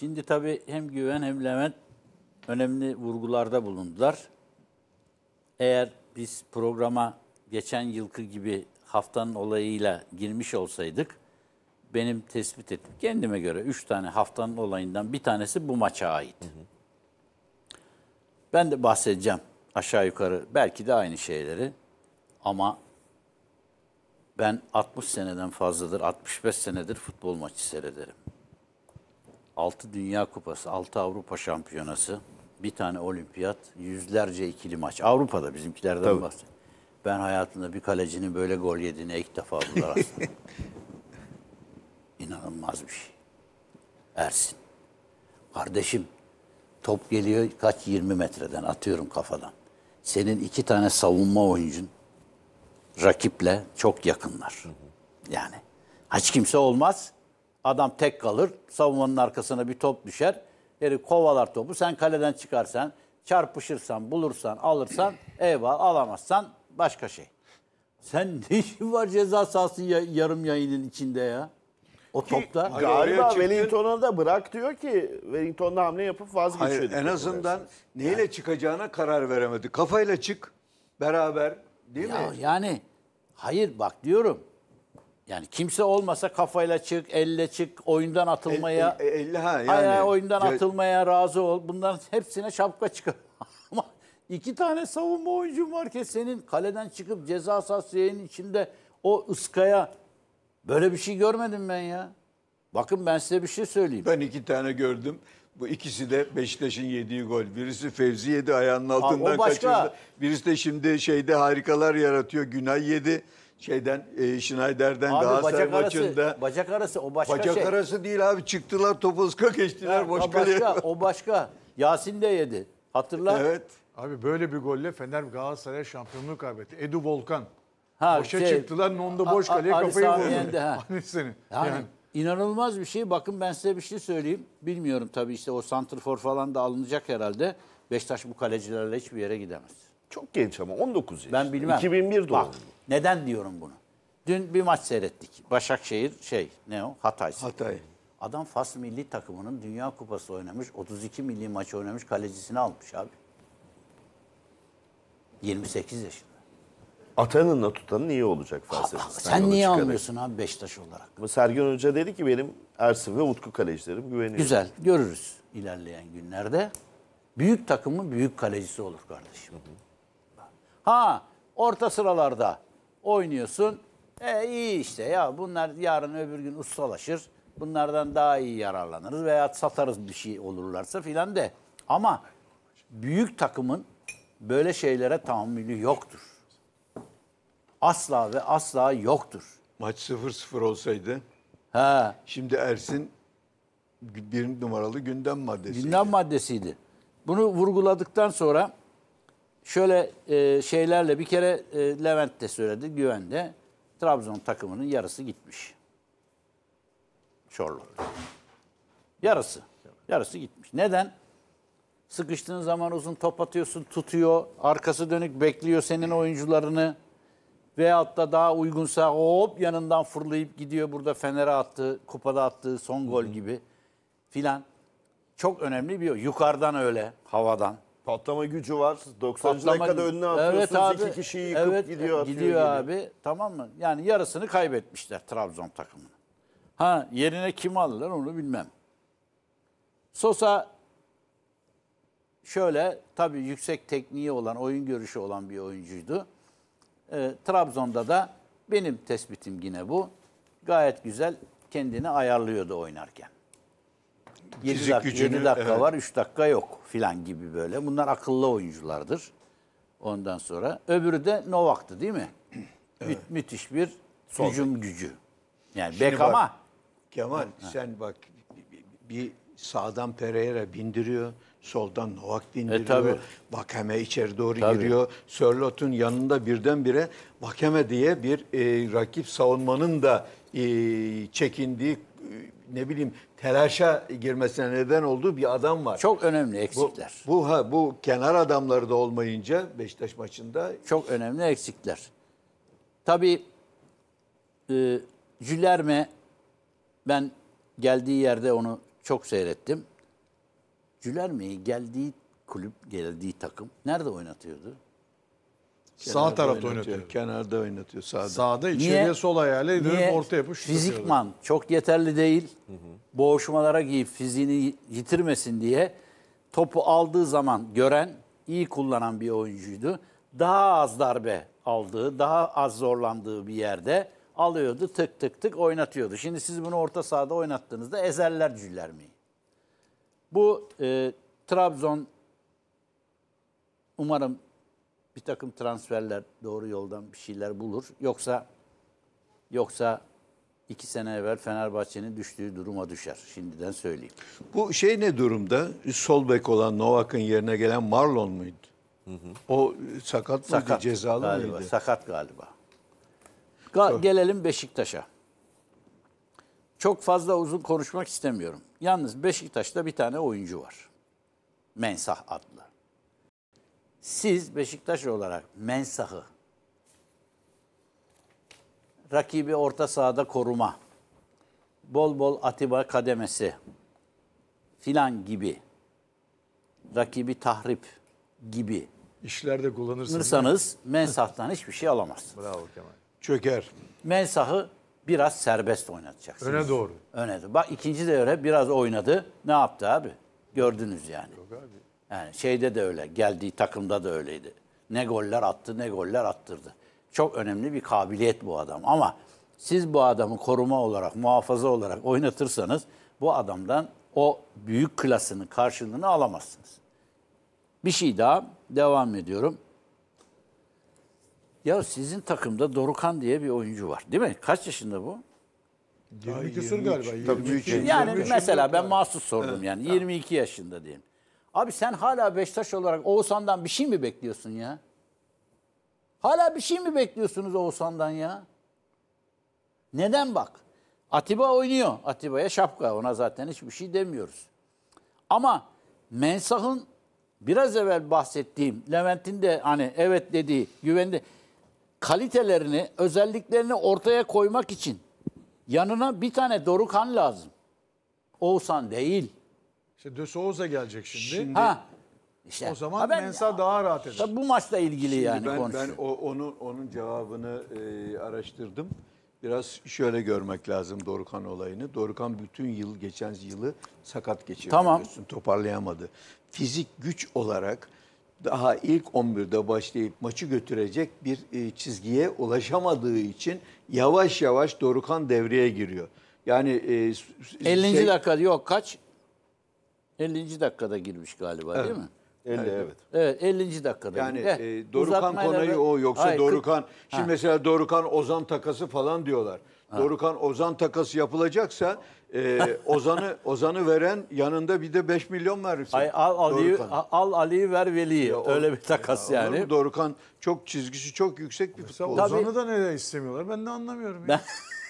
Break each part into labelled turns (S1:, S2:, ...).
S1: Şimdi tabii hem Güven hem Levent önemli vurgularda bulundular. Eğer biz programa geçen yılki gibi haftanın olayıyla girmiş olsaydık, benim tespit ettim. Kendime göre üç tane haftanın olayından bir tanesi bu maça ait. Hı hı. Ben de bahsedeceğim aşağı yukarı belki de aynı şeyleri. Ama ben 60 seneden fazladır, 65 senedir futbol maçı seyrederim. 6 Dünya Kupası, 6 Avrupa Şampiyonası, bir tane olimpiyat, yüzlerce ikili maç. Avrupa'da bizimkilerden Tabii. bahsediyorum. Ben hayatımda bir kalecinin böyle gol yediğini ilk defa buldular İnanılmaz bir şey. Ersin. Kardeşim top geliyor kaç 20 metreden atıyorum kafadan. Senin iki tane savunma oyuncun rakiple çok yakınlar. Yani hiç kimse olmaz. Adam tek kalır. Savunmanın arkasına bir top düşer. Herif kovalar topu. Sen kaleden çıkarsan, çarpışırsan, bulursan, alırsan eyvah alamazsan başka şey. Sen ne işin var ceza sahası ya, yarım yayının içinde ya? O ki, topta. Galiba çıktın...
S2: Wellington'a da bırak diyor ki
S3: Wellington'da hamle yapıp vazgeçiyor. Hayır, en azından neyle yani. çıkacağına karar veremedi. Kafayla
S1: çık beraber değil ya mi? Yani hayır bak diyorum yani kimse olmasa kafayla çık, elle çık, oyundan atılmaya, el, el, el, ha, yani. ayağa oyundan ya, atılmaya razı ol. Bunların hepsine şapka çıkar. Ama iki tane savunma oyuncun var ki senin kaleden çıkıp ceza sahası içinde o ıskaya böyle bir şey görmedim ben ya. Bakın ben size bir şey söyleyeyim. Ben iki tane
S3: gördüm. Bu ikisi de Beşiktaş'ın yediği gol. Birisi Fevzi yedi ayağının altından başka. kaçırdı. Birisi de şimdi şeyde harikalar yaratıyor. Günay yedi şeyden e, Schneider'den abi, Galatasaray bacak maçında.
S1: Arası, bacak arası o başka bacak şey. Bacak
S3: arası değil abi çıktılar topu ıska geçtiler evet, boş o Başka, o başka Yasin de yedi hatırla. Evet. Abi böyle bir golle
S1: Fener Galatasaray şampiyonluğu kaybetti. Edu Volkan. Ha, Boşa şey, çıktılar onda boş kaleye a, kafayı vurdu. Hani seni. Yani, yani inanılmaz bir şey. Bakın ben size bir şey söyleyeyim. Bilmiyorum tabii işte o santrfor falan da alınacak herhalde. Beşiktaş bu kalecilerle hiçbir yere gidemez. Çok genç ama 19 yaş. Ben bilmem. 2001 doğumlu. Neden diyorum bunu? Dün bir maç seyrettik. Başakşehir şey ne o? Hatay. Hatay. Adam Fas milli takımının Dünya Kupası oynamış. 32 milli maç oynamış. Kalecisini almış abi. 28 yaşında. Atanın da tutanın iyi olacak felsefesi. Sen, niye çıkarak. almıyorsun abi Beşiktaş olarak? Ama Sergen Hoca dedi ki benim Ersin ve Utku kalecilerim güveniyor. Güzel görürüz ilerleyen günlerde. Büyük takımın büyük kalecisi olur kardeşim. Hı hı. Ha orta sıralarda oynuyorsun. E iyi işte ya bunlar yarın öbür gün ustalaşır. Bunlardan daha iyi yararlanırız veya satarız bir şey olurlarsa filan de. Ama büyük takımın böyle şeylere tahammülü yoktur. Asla ve asla yoktur. Maç
S3: 0-0 olsaydı Ha. şimdi Ersin bir numaralı
S1: gündem maddesiydi. Gündem maddesiydi. Bunu vurguladıktan sonra Şöyle e, şeylerle bir kere e, Levent de söyledi, güvende Trabzon takımının yarısı gitmiş. Çorlu. Yarısı. Yarısı gitmiş. Neden? Sıkıştığın zaman uzun top atıyorsun, tutuyor. Arkası dönük bekliyor senin oyuncularını. Veyahut da daha uygunsa hop yanından fırlayıp gidiyor. Burada Fener'e attığı, kupada attığı son gol gibi filan. Çok önemli bir yol. Yukarıdan öyle, havadan. Patlama gücü var. 90. Patlama dakikada gücü. önüne atıyorsunuz. Evet abi, iki kişiyi yıkıp evet, gidiyor. Atıyor, gidiyor abi. Tamam mı? Yani yarısını kaybetmişler Trabzon takımını. Ha yerine kim aldılar onu bilmem. Sosa şöyle tabii yüksek tekniği olan, oyun görüşü olan bir oyuncuydu. E, Trabzon'da da benim tespitim yine bu. Gayet güzel kendini ayarlıyordu oynarken. 7 Fizik dakika, gücünü, 7 dakika evet. var, 3 dakika yok filan gibi böyle. Bunlar akıllı oyunculardır. Ondan sonra öbürü de Novak'tı değil mi? Evet. Mü müthiş bir Sol hücum gücü. Yani bek ama. Kemal ha. sen bak bir sağdan
S3: Pereira bindiriyor. Soldan Novak dindiriyor. E, tabii. Vakame içeri doğru tabii. giriyor. Sörlot'un yanında birdenbire Vakame diye bir e, rakip savunmanın da e, çekindiği ne bileyim telaşa girmesine neden olduğu bir adam var. Çok önemli eksikler. Bu, bu ha bu kenar adamları da olmayınca Beşiktaş
S1: maçında çok önemli eksikler. Tabii e, Jülerme ben geldiği yerde onu çok seyrettim. Jülerme'yi geldiği kulüp, geldiği takım nerede oynatıyordu? Sağ tarafta oynatıyor. Kenarda oynatıyor sağda. Sağda içeriye Niye? sol ayağıyla dönüp orta yapıp şut Fizikman atıyorlar. çok yeterli değil. Hı hı. Boğuşmalara giyip fiziğini yitirmesin diye topu aldığı zaman gören, iyi kullanan bir oyuncuydu. Daha az darbe aldığı, daha az zorlandığı bir yerde alıyordu, tık tık tık oynatıyordu. Şimdi siz bunu orta sahada oynattığınızda ezerler cüller mi? Bu e, Trabzon umarım bir takım transferler doğru yoldan bir şeyler bulur. Yoksa yoksa iki sene evvel Fenerbahçe'nin düştüğü duruma düşer. Şimdiden söyleyeyim. Bu şey
S3: ne durumda? Sol bek olan Novak'ın yerine gelen Marlon muydu? Hı hı. O sakat mıydı? Sakat, cezalı galiba, mıydı?
S1: Sakat galiba. Ga Doğru. Gelelim Beşiktaş'a. Çok fazla uzun konuşmak istemiyorum. Yalnız Beşiktaş'ta bir tane oyuncu var. Mensah adlı. Siz Beşiktaş olarak mensahı, rakibi orta sahada koruma, bol bol Atiba kademesi filan gibi, rakibi tahrip gibi işlerde kullanırsanız mensahtan hiçbir şey alamazsınız. Bravo Kemal. Çöker. Mensahı biraz serbest oynatacaksınız. Öne doğru. Öne doğru. Bak ikinci devre biraz oynadı. Ne yaptı abi? Gördünüz yani. Yok abi. Yani şeyde de öyle, geldiği takımda da öyleydi. Ne goller attı, ne goller attırdı. Çok önemli bir kabiliyet bu adam. Ama siz bu adamı koruma olarak, muhafaza olarak oynatırsanız bu adamdan o büyük klasının karşılığını alamazsınız. Bir şey daha devam ediyorum. Ya sizin takımda Dorukan diye bir oyuncu var değil mi? Kaç yaşında bu? 22 galiba. 23. Yani 23. mesela ben mahsus sordum evet, yani. Tamam. 22 yaşında diyeyim. Abi sen hala Beşiktaş olarak Oğuzhan'dan bir şey mi bekliyorsun ya? Hala bir şey mi bekliyorsunuz Oğuzhan'dan ya? Neden bak? Atiba oynuyor. Atiba'ya şapka. Ona zaten hiçbir şey demiyoruz. Ama Mensah'ın biraz evvel bahsettiğim, Levent'in de hani evet dediği, güvende kalitelerini, özelliklerini ortaya koymak için yanına bir tane Dorukhan lazım. Oğuzhan değil. İşte De Souza gelecek şimdi. şimdi ha. işte. O zaman ha ben, Mensa daha rahat eder. Tabii bu maçla
S2: ilgili şimdi yani ben, konuşuyor.
S3: Ben o, onun, onun cevabını e, araştırdım. Biraz şöyle görmek lazım Dorukhan olayını. Dorukhan bütün yıl, geçen yılı sakat geçirdi. Tamam. Toparlayamadı. Fizik güç olarak daha ilk 11'de başlayıp maçı götürecek bir e, çizgiye ulaşamadığı için yavaş yavaş
S1: Dorukhan devreye giriyor. Yani e, 50. Şey, dakikada yok kaç? 50. dakikada girmiş galiba evet. değil mi? 50 evet. evet. 50. dakikada. Yani e, eh, Dorukan konayı ve... o yoksa Hayır, Dorukan 40...
S3: şimdi ha. mesela Dorukan Ozan takası falan diyorlar. Ha. Dorukan Ozan takası yapılacaksa e, Ozan'ı Ozan'ı veren yanında bir de 5 milyon verirsin. Ay, al Ali'yi
S1: al Ali'yi ver Veli'yi. Ya, Öyle bir takas ya, yani.
S3: Dorukan çok çizgisi çok yüksek bir futbolcu. Ozan'ı
S2: da neden istemiyorlar? Ben de anlamıyorum Ben,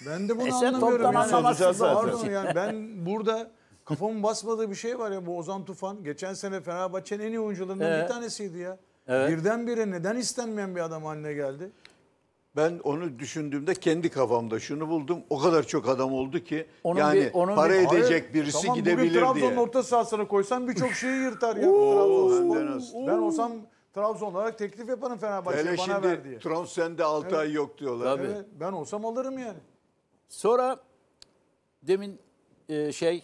S2: ben de bunu e anlamıyorum. Sen toptan yani. anlamazsın. Yani. yani ben burada Kafamın basmadığı bir şey var ya bu Ozan Tufan. Geçen sene Fenerbahçe'nin en iyi oyuncularından evet. bir tanesiydi ya. Evet. Birdenbire neden istenmeyen bir adam haline geldi?
S3: Ben onu düşündüğümde kendi kafamda şunu buldum. O kadar çok adam oldu ki onun yani bir, onun para bir, edecek hayır, birisi tamam, gidebilir diye. Trabzon'un
S2: orta sahasına koysan birçok şeyi yırtar ya. Trabzon, ben olsam Trabzon olarak teklif yaparım
S1: Fenerbahçe'ye bana şimdi, ver diye. Transfer'de 6 evet. ay yok diyorlar. Tabii. Evet, ben olsam alırım yani. Sonra demin e, şey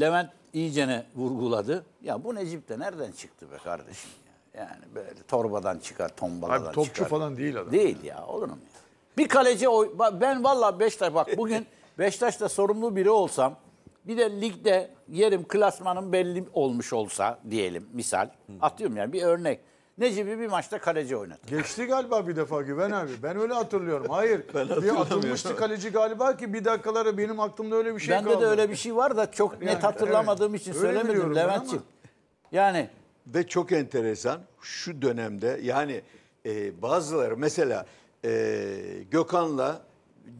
S1: Levent iyicene vurguladı. Ya bu Necip de nereden çıktı be kardeşim ya? Yani böyle torbadan çıkar, tombaladan çıkar. topçu falan değil adam. Değil ya, ya olur mu ya? Bir kaleci oy... Ben valla Beşiktaş bak bugün Beşiktaş'ta sorumlu biri olsam bir de ligde yerim klasmanım belli olmuş olsa diyelim misal. Atıyorum yani bir örnek. Necip'i bir maçta kaleci oynadı.
S2: Geçti galiba bir defa Güven abi. Ben öyle hatırlıyorum. Hayır. Ben bir atılmıştı kaleci galiba ki bir dakikalara benim aklımda öyle bir şey Bende kaldı. Bende de öyle bir şey var da çok yani, net hatırlamadığım evet. için öyle söylemedim
S3: Levent'ciğim. Yani ve çok enteresan şu dönemde yani e, bazıları mesela e, Gökhan'la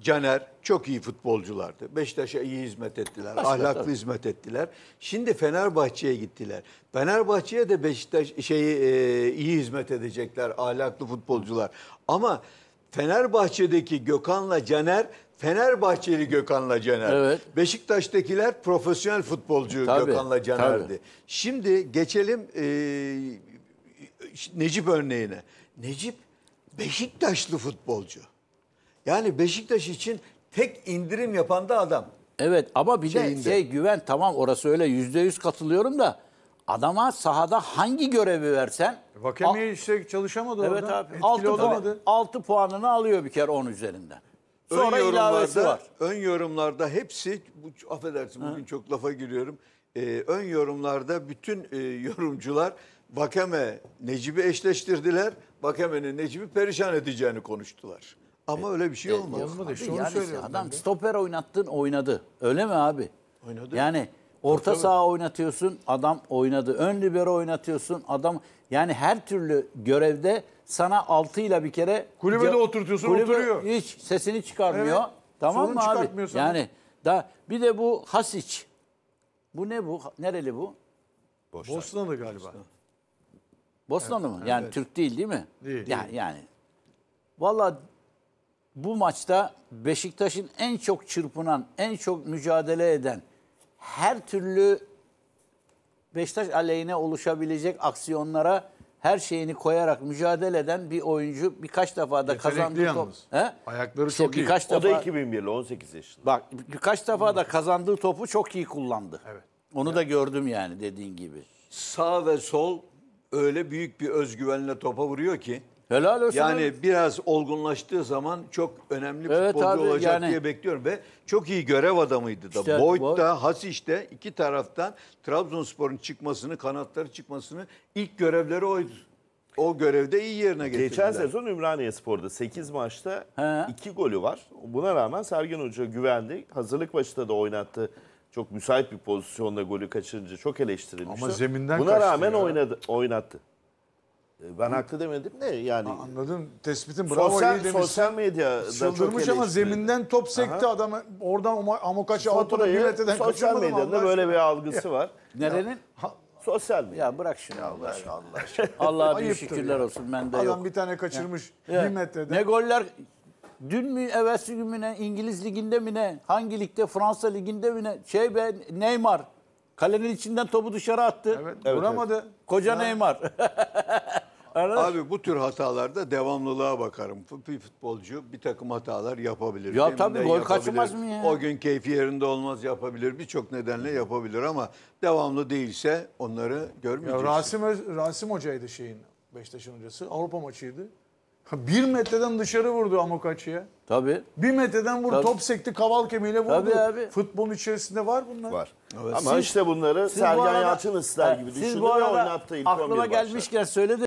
S3: Caner çok iyi futbolculardı. Beşiktaş'a iyi hizmet ettiler. Başka, ahlaklı tabii. hizmet ettiler. Şimdi Fenerbahçe'ye gittiler. Fenerbahçe'ye de Beşiktaş şeyi e, iyi hizmet edecekler ahlaklı futbolcular. Ama Fenerbahçe'deki Gökhan'la Caner Fenerbahçeli Gökhan'la Caner. Evet. Beşiktaş'takiler profesyonel futbolcu tabii, Gökhan'la Caner'di. Tabii. Şimdi geçelim e, Necip örneğine. Necip Beşiktaşlı futbolcu. Yani Beşiktaş için tek
S1: indirim yapan da adam. Evet ama bir Şeyinde. de şey güven tamam orası öyle yüzde yüz katılıyorum da adama sahada hangi görevi versen Vakemi işte çalışamadı evet orada. Abi, Etkili olamadı. 6 puanını alıyor bir kere 10 üzerinden. Sonra ön ilavesi var.
S3: Ön yorumlarda hepsi bu affedersin bugün Hı. çok lafa giriyorum. Ee, ön yorumlarda bütün e, yorumcular Vakeme Necip'i eşleştirdiler. Vakeme'nin Necip'i perişan edeceğini konuştular. Ama e, öyle bir şey e, olmadı. Olmadı işte yani Adam
S1: de. stoper oynattın oynadı. Öyle mi abi? Oynadı. Yani orta Tabii. saha oynatıyorsun adam oynadı. Ön libero oynatıyorsun adam. Yani her türlü görevde sana altıyla bir kere Kulübede ce- oturtuyorsun, oturuyor. Hiç sesini çıkarmıyor. Evet. Tamam Sorun mı abi? Yani da bir de bu hasic Bu ne bu? Nereli bu? Boşlar. Bosnalı galiba. Bosnalı mı? Yani Türk değil değil mi? Değil. Yani yani. Vallahi bu maçta Beşiktaş'ın en çok çırpınan, en çok mücadele eden her türlü Beşiktaş aleyhine oluşabilecek aksiyonlara her şeyini koyarak mücadele eden bir oyuncu birkaç defa da kazandığı top. Yalnız. He? Ayakları işte çok iyi. Defa, o da 2001'li 18 yaşında. Bak birkaç defa da kazandığı topu çok iyi kullandı. Evet. Onu evet. da gördüm yani dediğin gibi. Sağ ve sol öyle büyük bir özgüvenle topa vuruyor ki Helal olsun. Yani abi.
S3: biraz olgunlaştığı zaman çok önemli evet, futbolcu abi, olacak yani. diye bekliyorum ve çok iyi görev adamıydı da. İşte, Boyd da, Boyd. Hasic'te iki taraftan Trabzonspor'un çıkmasını, kanatları çıkmasını ilk görevleri oydu. O görevde iyi yerine getirdiler. Geçen sezon
S1: Ümraniye Spor'da 8 maçta 2 golü var. Buna rağmen Sergen Hoca güvendi. Hazırlık maçta da oynattı çok müsait bir pozisyonda golü kaçırınca çok eleştirilmişti. Ama zeminden Buna rağmen ya. oynadı, oynattı. E, ben haklı demedim de yani.
S2: anladım. Tespitin bravo sosyal, iyi demişsin. Sosyal medyada Çıldırmış ama zeminden top sekti Aha. adamı. Oradan amokaça altına bir metreden Sosyal medyada böyle bir algısı var. Nerenin?
S1: Sosyal mi? Ya bırak şunu ya Allah Allah Allah'a büyük şükürler ya. olsun bende yok. Adam bir tane kaçırmış ya. bir metreden. Ne goller dün mü evvelsi gün mü ne İngiliz liginde mi ne hangi ligde Fransa liginde mi ne şey be Neymar kalenin içinden topu dışarı attı. Evet, evet, vuramadı. Evet. Koca ya. Neymar.
S3: Arkadaş, Abi bu tür hatalarda devamlılığa bakarım. Bir futbolcu bir takım hatalar yapabilir. Ya Deminde tabii gol kaçmaz mı ya? O gün keyfi yerinde olmaz yapabilir. Birçok nedenle yapabilir ama devamlı değilse onları görmeyeceğiz. Ya Rasim,
S2: Rasim Hoca'ydı şeyin Beşiktaş'ın hocası. Avrupa maçıydı. Bir metreden dışarı vurdu Amokachi'ye.
S3: Tabii. Bir metreden vurdu. Tabii. Top
S2: sekti kaval kemiğiyle vurdu. Tabii abi. Futbolun içerisinde var bunlar.
S3: Var. Evet. Ama siz, işte
S2: bunları Sergen bu Yalçın ıslar gibi düşündü ve oynattı ilk aklıma gelmişken söyledi.